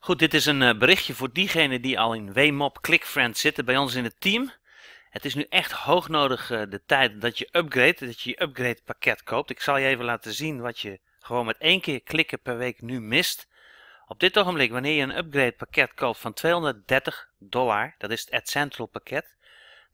Goed, dit is een eh, berichtje voor diegenen die al in WMOP ClickFriend zitten bij ons in het team. Het is nu echt hoog nodig eh, de tijd dat je upgrade, dat je je upgrade pakket koopt. Ik zal je even laten zien wat je gewoon met één keer klikken per week nu mist. Op dit ogenblik, wanneer je een upgrade pakket koopt van 230 dollar, dat is het AdCentral pakket,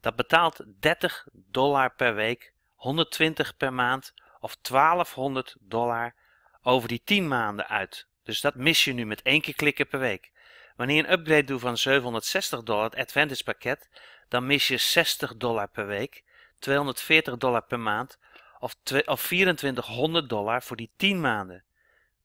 dat betaalt 30 dollar per week, 120 per maand of 1200 dollar over die 10 maanden uit. Dus dat mis je nu met één keer klikken per week. Wanneer je een upgrade doet van 760 dollar het Advantage pakket, dan mis je 60 dollar per week, 240 dollar per maand of, of 2400 dollar voor die 10 maanden.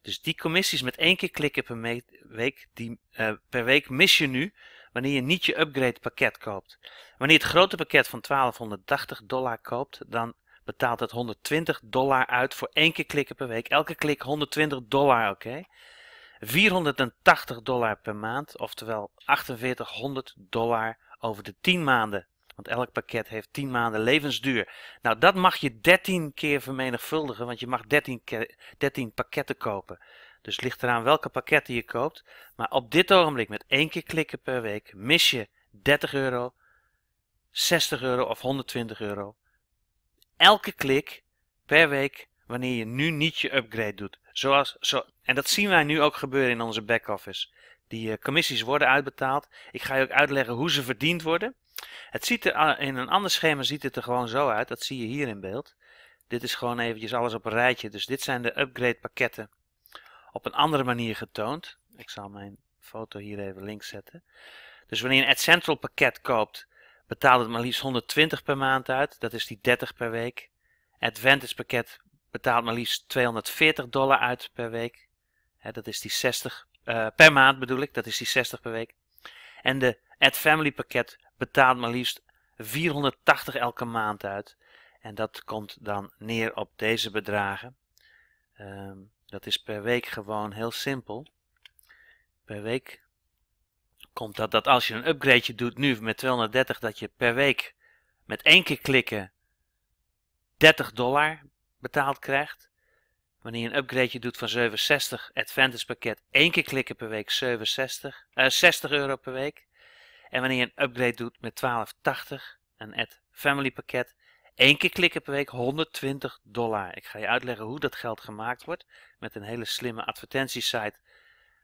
Dus die commissies met één keer klikken per week, die, eh, per week mis je nu wanneer je niet je upgrade pakket koopt. Wanneer je het grote pakket van 1280 dollar koopt, dan betaalt het 120 dollar uit voor één keer klikken per week. Elke klik 120 dollar, oké? 480 dollar per maand, oftewel 4800 dollar over de 10 maanden. Want elk pakket heeft 10 maanden levensduur. Nou, dat mag je 13 keer vermenigvuldigen, want je mag 13, 13 pakketten kopen. Dus ligt eraan welke pakketten je koopt. Maar op dit ogenblik, met één keer klikken per week, mis je 30 euro, 60 euro of 120 euro elke klik per week wanneer je nu niet je upgrade doet. Zoals, zo, en dat zien wij nu ook gebeuren in onze back-office. Die eh, commissies worden uitbetaald. Ik ga je ook uitleggen hoe ze verdiend worden. Het ziet er, eh, in een ander schema ziet het er gewoon zo uit. Dat zie je hier in beeld. Dit is gewoon eventjes alles op een rijtje. Dus dit zijn de upgrade pakketten op een andere manier getoond. Ik zal mijn foto hier even links zetten. Dus wanneer je een AdCentral pakket koopt, betaalt het maar liefst 120 per maand uit. Dat is die 30 per week. Advantage pakket betaalt maar liefst 240 dollar uit per week. dat is die 60 eh, per maand bedoel ik. Dat is die 60 per week. En de Ad Family pakket betaalt maar liefst 480 elke maand uit. En dat komt dan neer op deze bedragen. Ehm, dat is per week gewoon heel simpel. Per week komt dat dat als je een upgrade doet nu met 230, dat je per week met één keer klikken 30 dollar betaald krijgt. Wanneer je een upgrade doet van 67, Advantage pakket, één keer klikken per week 67, 60 eh, euro per week. En wanneer je een upgrade doet met 1280, en Ad Family pakket, één keer klikken per week 120 dollar. Ik ga je uitleggen hoe dat geld gemaakt wordt met een hele slimme advertentiesite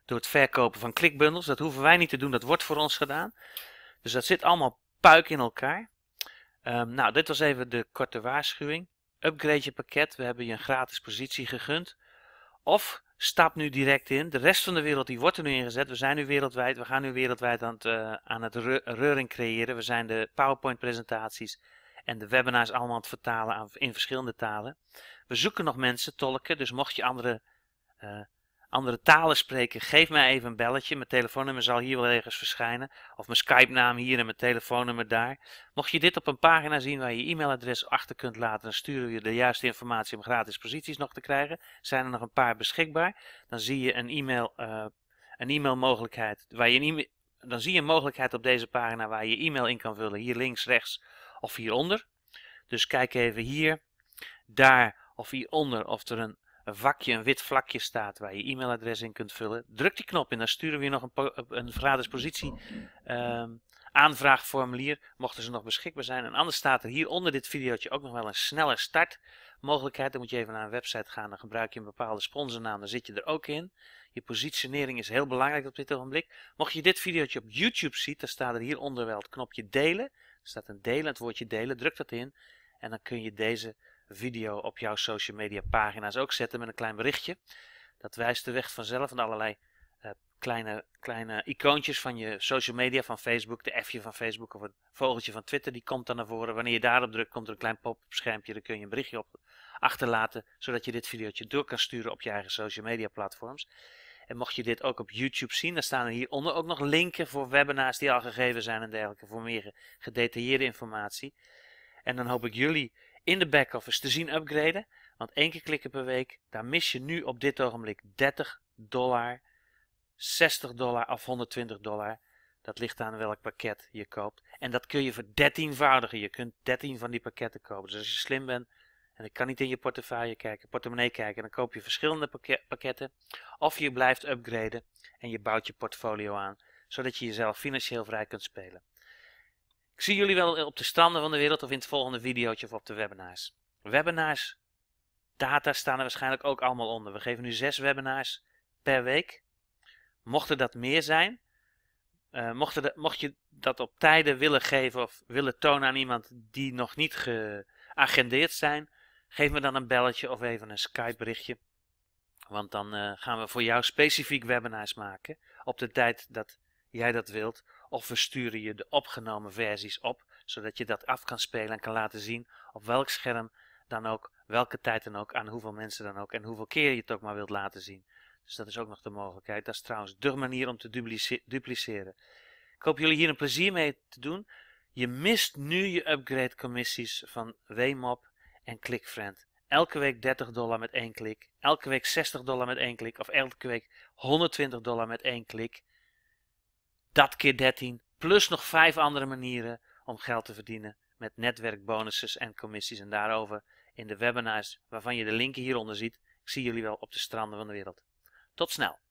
door het verkopen van klikbundels. Dat hoeven wij niet te doen, dat wordt voor ons gedaan. Dus dat zit allemaal puik in elkaar. Ehm, nou, dit was even de korte waarschuwing. Upgrade je pakket, we hebben je een gratis positie gegund. Of stap nu direct in. De rest van de wereld die wordt er nu ingezet. We zijn nu wereldwijd, we gaan nu wereldwijd aan het, eh, aan het reuring creëren. We zijn de PowerPoint presentaties en de webinars allemaal aan het vertalen aan, in verschillende talen. We zoeken nog mensen, tolken, dus mocht je andere... Eh, andere talen spreken, geef mij even een belletje. Mijn telefoonnummer zal hier wel ergens verschijnen. Of mijn Skype-naam hier en mijn telefoonnummer daar. Mocht je dit op een pagina zien waar je je e-mailadres achter kunt laten, dan sturen we je de juiste informatie om gratis posities nog te krijgen. Zijn er nog een paar beschikbaar? Dan zie je een e-mail. Uh, een e-mailmogelijkheid waar je een dan zie je een mogelijkheid op deze pagina waar je e-mail in kan vullen. Hier links, rechts of hieronder. Dus kijk even hier, daar of hieronder of er een een vakje, een wit vlakje staat waar je e-mailadres in kunt vullen. Druk die knop in, dan sturen we je nog een, een verraderspositie ehm, aanvraagformulier, mochten ze nog beschikbaar zijn. En anders staat er hier onder dit videootje ook nog wel een snelle startmogelijkheid. Dan moet je even naar een website gaan, dan gebruik je een bepaalde sponsornaam, dan zit je er ook in. Je positionering is heel belangrijk op dit ogenblik. Mocht je dit videootje op YouTube ziet, dan staat er hieronder wel het knopje delen. Er staat een delen, het woordje delen, druk dat in. En dan kun je deze video op jouw social media pagina's ook zetten met een klein berichtje. Dat wijst de weg vanzelf aan allerlei eh, kleine, kleine icoontjes van je social media, van Facebook, de F'je van Facebook of het vogeltje van Twitter, die komt dan naar voren. Wanneer je daarop drukt, komt er een klein pop-up schermpje, daar kun je een berichtje op achterlaten, zodat je dit videootje door kan sturen op je eigen social media platforms. En mocht je dit ook op YouTube zien, dan staan er hieronder ook nog linken voor webinars die al gegeven zijn en dergelijke, voor meer gedetailleerde informatie. En dan hoop ik jullie in de back-office te zien upgraden. Want één keer klikken per week, daar mis je nu op dit ogenblik 30 dollar, 60 dollar of 120 dollar. Dat ligt aan welk pakket je koopt. En dat kun je verdertienvoudigen. Je kunt 13 van die pakketten kopen. Dus als je slim bent en ik kan niet in je portefeuille kijken, portemonnee kijken, dan koop je verschillende pakketten. Of je blijft upgraden en je bouwt je portfolio aan, zodat je jezelf financieel vrij kunt spelen. Ik zie jullie wel op de stranden van de wereld of in het volgende videootje of op de webinars. Webinars data staan er waarschijnlijk ook allemaal onder. We geven nu zes webinars per week. Mochten dat meer zijn, eh, mocht, mocht, je dat op tijden willen geven of willen tonen aan iemand die nog niet geagendeerd zijn, geef me dan een belletje of even een Skype berichtje. Want dan eh, gaan we voor jou specifiek webinars maken op de tijd dat jij dat wilt. Of we sturen je de opgenomen versies op, zodat je dat af kan spelen en kan laten zien op welk scherm dan ook, welke tijd dan ook, aan hoeveel mensen dan ook en hoeveel keer je het ook maar wilt laten zien. Dus dat is ook nog de mogelijkheid. Dat is trouwens de manier om te dupliceren. Ik hoop jullie hier een plezier mee te doen. Je mist nu je upgrade commissies van Wmop en ClickFriend. Elke week 30 dollar met één klik. Elke week 60 dollar met één klik. Of elke week 120 dollar met één klik dat keer 13, plus nog vijf andere manieren om geld te verdienen met netwerkbonussen en commissies. En daarover in de webinars waarvan je de linken hieronder ziet. Ik zie jullie wel op de stranden van de wereld. Tot snel!